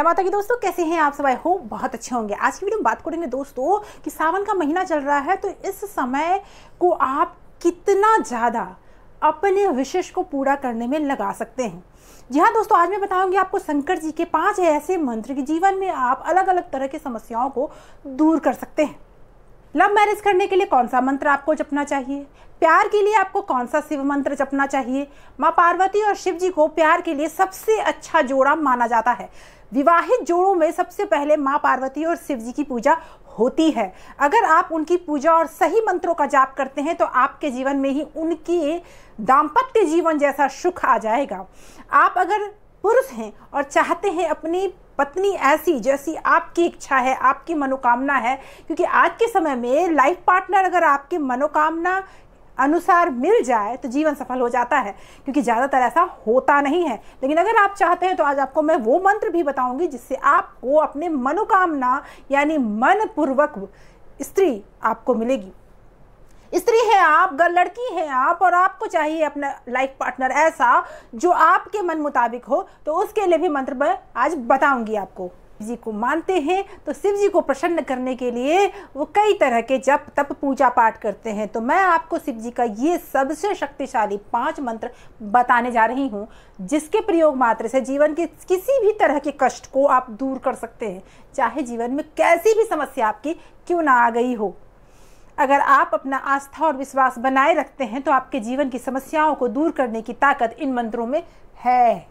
जय माता की दोस्तों कैसे हैं आप सब आई होप बहुत अच्छे होंगे आज की वीडियो में बात करेंगे दोस्तों कि सावन का महीना चल रहा है तो इस समय को आप कितना ज़्यादा अपने विशेष को पूरा करने में लगा सकते हैं जी हाँ दोस्तों आज मैं बताऊंगी आपको शंकर जी के पांच ऐसे मंत्र के जीवन में आप अलग अलग तरह की समस्याओं को दूर कर सकते हैं लव मैरिज करने के लिए कौन सा मंत्र आपको जपना चाहिए प्यार के लिए आपको कौन सा शिव मंत्र जपना चाहिए माँ पार्वती और शिव जी को प्यार के लिए सबसे अच्छा जोड़ा माना जाता है विवाहित जोड़ों में सबसे पहले माँ पार्वती और शिव जी की पूजा होती है अगर आप उनकी पूजा और सही मंत्रों का जाप करते हैं तो आपके जीवन में ही उनकी दाम्पत्य जीवन जैसा सुख आ जाएगा आप अगर पुरुष हैं और चाहते हैं अपनी पत्नी ऐसी जैसी आपकी इच्छा है आपकी मनोकामना है क्योंकि आज के समय में लाइफ पार्टनर अगर आपकी मनोकामना अनुसार मिल जाए तो जीवन सफल हो जाता है क्योंकि ज़्यादातर ऐसा होता नहीं है लेकिन अगर आप चाहते हैं तो आज आपको मैं वो मंत्र भी बताऊंगी जिससे आपको अपने मनोकामना यानी मनपूर्वक स्त्री आपको मिलेगी स्त्री है आप गर्ल लड़की है आप और आपको चाहिए अपना लाइफ पार्टनर ऐसा जो आपके मन मुताबिक हो तो उसके लिए भी मंत्र मैं आज बताऊंगी आपको जी को मानते हैं तो शिव जी को प्रसन्न करने के लिए वो कई तरह के जप तप पूजा पाठ करते हैं तो मैं आपको शिव जी का ये सबसे शक्तिशाली पांच मंत्र बताने जा रही हूँ जिसके प्रयोग मात्र से जीवन के किसी भी तरह के कष्ट को आप दूर कर सकते हैं चाहे जीवन में कैसी भी समस्या आपकी क्यों ना आ गई हो अगर आप अपना आस्था और विश्वास बनाए रखते हैं तो आपके जीवन की समस्याओं को दूर करने की ताकत इन मंत्रों में है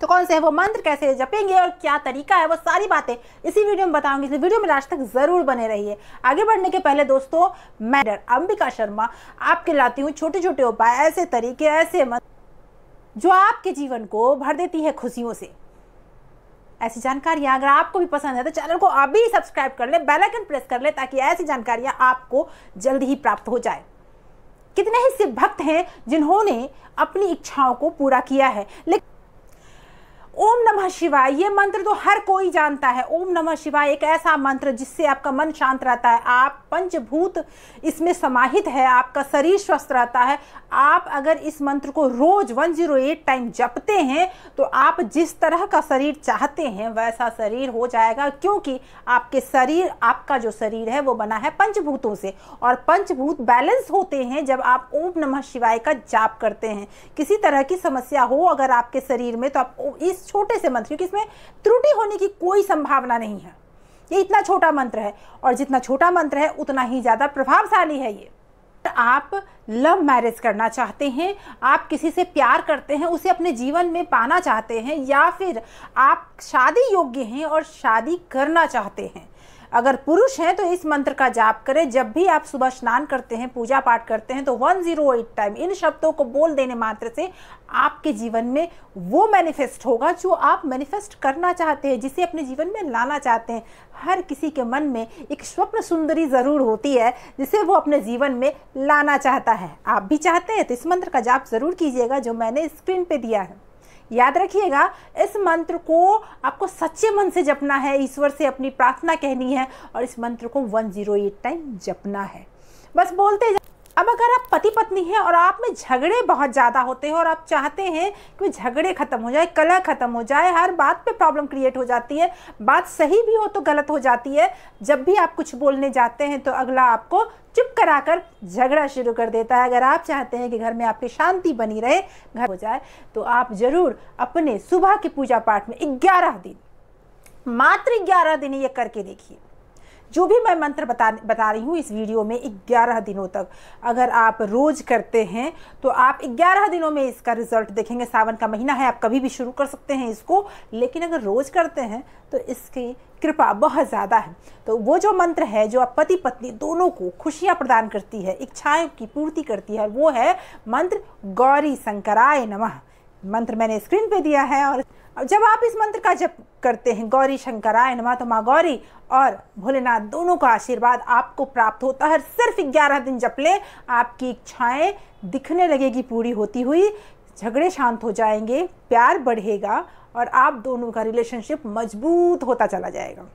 तो कौन से है वो मंत्र कैसे जपेंगे और क्या तरीका है वो सारी बातें इसी वीडियो में बताऊंगी इसलिए वीडियो में लास्ट तक जरूर बने रहिए आगे बढ़ने के पहले दोस्तों मैं अंबिका शर्मा आपके लाती हूँ छोटे छोटे उपाय ऐसे तरीके ऐसे मंत्र जो आपके जीवन को भर देती है खुशियों से ऐसी जानकारियां अगर आपको भी पसंद है तो चैनल को अभी सब्सक्राइब कर ले बेलाइकन प्रेस कर ले ताकि ऐसी जानकारियां आपको जल्द ही प्राप्त हो जाए कितने ही सिर्फ भक्त हैं जिन्होंने अपनी इच्छाओं को पूरा किया है लेकिन ओम नमः शिवाय ये मंत्र तो हर कोई जानता है ओम नमः शिवाय एक ऐसा मंत्र जिससे आपका मन शांत रहता है आप पंचभूत इसमें समाहित है आपका शरीर स्वस्थ रहता है आप अगर इस मंत्र को रोज 108 टाइम जपते हैं तो आप जिस तरह का शरीर चाहते हैं वैसा शरीर हो जाएगा क्योंकि आपके शरीर आपका जो शरीर है वो बना है पंचभूतों से और पंचभूत बैलेंस होते हैं जब आप ओम नमः शिवाय का जाप करते हैं किसी तरह की समस्या हो अगर आपके शरीर में तो आप इस छोटे से मंत्र क्योंकि इसमें त्रुटि होने की कोई संभावना नहीं है ये इतना छोटा मंत्र है और जितना छोटा मंत्र है उतना ही ज़्यादा प्रभावशाली है ये तो आप लव मैरिज करना चाहते हैं आप किसी से प्यार करते हैं उसे अपने जीवन में पाना चाहते हैं या फिर आप शादी योग्य हैं और शादी करना चाहते हैं अगर पुरुष हैं तो इस मंत्र का जाप करें जब भी आप सुबह स्नान करते हैं पूजा पाठ करते हैं तो 108 टाइम इन शब्दों को बोल देने मात्र से आपके जीवन में वो मैनिफेस्ट होगा जो आप मैनिफेस्ट करना चाहते हैं जिसे अपने जीवन में लाना चाहते हैं हर किसी के मन में एक स्वप्न सुंदरी ज़रूर होती है जिसे वो अपने जीवन में लाना चाहता है आप भी चाहते हैं तो इस मंत्र का जाप ज़रूर कीजिएगा जो मैंने स्क्रीन पर दिया है याद रखिएगा इस मंत्र को आपको सच्चे मन से जपना है ईश्वर से अपनी प्रार्थना कहनी है और इस मंत्र को 108 टाइम जपना है बस बोलते जा अब अगर आप पति पत्नी हैं और आप में झगड़े बहुत ज़्यादा होते हैं और आप चाहते हैं कि झगड़े ख़त्म हो जाए कलह ख़त्म हो जाए हर बात पे प्रॉब्लम क्रिएट हो जाती है बात सही भी हो तो गलत हो जाती है जब भी आप कुछ बोलने जाते हैं तो अगला आपको चुप कराकर झगड़ा शुरू कर देता है अगर आप चाहते हैं कि घर में आपकी शांति बनी रहे घर हो जाए तो आप ज़रूर अपने सुबह के पूजा पाठ में ग्यारह दिन मात्र ग्यारह दिन ये करके देखिए जो भी मैं मंत्र बता बता रही हूँ इस वीडियो में ग्यारह दिनों तक अगर आप रोज़ करते हैं तो आप ग्यारह दिनों में इसका रिजल्ट देखेंगे सावन का महीना है आप कभी भी शुरू कर सकते हैं इसको लेकिन अगर रोज़ करते हैं तो इसकी कृपा बहुत ज़्यादा है तो वो जो मंत्र है जो आप पति पत्नी दोनों को खुशियाँ प्रदान करती है इच्छाएं की पूर्ति करती है वो है मंत्र गौरी शंकराय नमः मंत्र मैंने स्क्रीन पे दिया है और अब जब आप इस मंत्र का जप करते हैं गौरी शंकराय नमा तो माँ गौरी और भोलेनाथ दोनों का आशीर्वाद आपको प्राप्त होता है सिर्फ ग्यारह दिन जप लें आपकी इच्छाएं दिखने लगेगी पूरी होती हुई झगड़े शांत हो जाएंगे प्यार बढ़ेगा और आप दोनों का रिलेशनशिप मजबूत होता चला जाएगा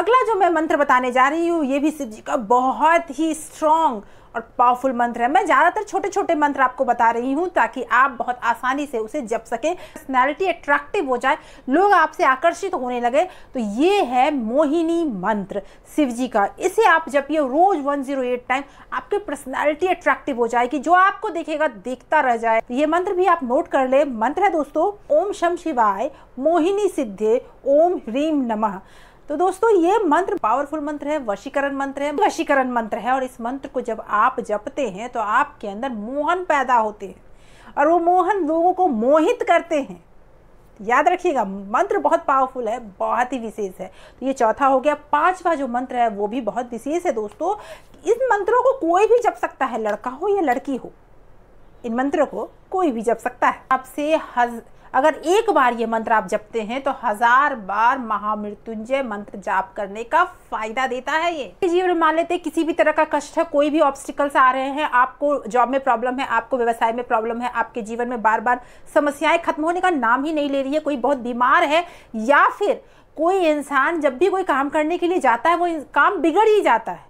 अगला जो मैं मंत्र बताने जा रही हूँ ये भी शिव जी का बहुत ही स्ट्रॉन्ग और पावरफुल मंत्र है मैं ज़्यादातर छोटे छोटे मंत्र आपको बता रही हूँ ताकि आप बहुत आसानी से उसे जप सके पर्सनैलिटी अट्रैक्टिव हो जाए लोग आपसे आकर्षित होने लगे तो ये है मोहिनी मंत्र शिव जी का इसे आप जपिए रोज़ 108 टाइम आपकी पर्सनैलिटी अट्रैक्टिव हो जाएगी जो आपको देखेगा देखता रह जाए तो ये मंत्र भी आप नोट कर ले मंत्र है दोस्तों ओम शम शिवाय मोहिनी सिद्धे ओम ह्रीम नमः तो दोस्तों ये मंत्र पावरफुल मंत्र है वशीकरण मंत्र है वशीकरण मंत्र है और इस मंत्र को जब आप जपते हैं तो आपके अंदर मोहन पैदा होते हैं और वो मोहन लोगों को मोहित करते हैं याद रखिएगा मंत्र बहुत पावरफुल है बहुत ही विशेष है तो ये चौथा हो गया पांचवा जो मंत्र है वो भी बहुत विशेष है दोस्तों इन मंत्रों को कोई भी जप सकता है लड़का हो या लड़की हो इन मंत्रों को कोई भी जप सकता है आपसे हज अगर एक बार ये मंत्र आप जपते हैं तो हजार बार महामृत्युंजय मंत्र जाप करने का फायदा देता है ये जीवन मान लेते हैं किसी भी तरह का कष्ट है कोई भी ऑब्स्टिकल्स आ रहे हैं आपको जॉब में प्रॉब्लम है आपको व्यवसाय में प्रॉब्लम है आपके जीवन में बार बार समस्याएं खत्म होने का नाम ही नहीं ले रही है कोई बहुत बीमार है या फिर कोई इंसान जब भी कोई काम करने के लिए जाता है वो काम बिगड़ ही जाता है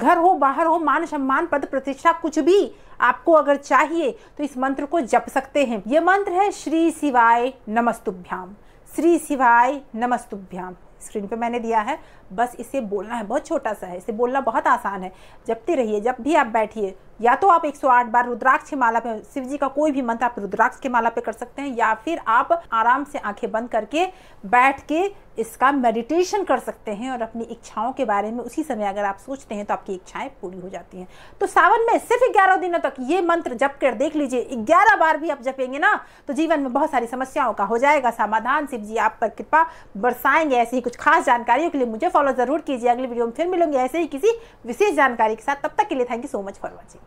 घर हो बाहर हो मान सम्मान पद प्रतिष्ठा कुछ भी आपको अगर चाहिए तो इस मंत्र को जप सकते हैं यह मंत्र है श्री शिवाय नमस्तुभ्याम श्री शिवाय नमस्तुभ्याम स्क्रीन पे मैंने दिया है बस इसे बोलना है बहुत छोटा सा है इसे बोलना बहुत आसान है जपते रहिए जब भी आप बैठिए या तो आप 108 बार रुद्राक्ष की माला पे शिव जी का कोई भी मंत्र आप रुद्राक्ष की माला पे कर सकते हैं या फिर आप आराम से आंखें बंद करके बैठ के इसका मेडिटेशन कर सकते हैं और अपनी इच्छाओं के बारे में उसी समय अगर आप सोचते हैं तो आपकी इच्छाएं पूरी हो जाती हैं तो सावन में सिर्फ ग्यारह दिनों तक ये मंत्र जप कर देख लीजिए ग्यारह बार भी आप जपेंगे ना तो जीवन में बहुत सारी समस्याओं का हो जाएगा समाधान शिव जी आप पर कृपा बरसाएंगे ऐसी ही कुछ खास जानकारियों के लिए मुझे फॉलो जरूर कीजिए अगली वीडियो में फिर मिलूंगे ऐसे ही किसी विशेष जानकारी के साथ तब तक के लिए thank you so much for watching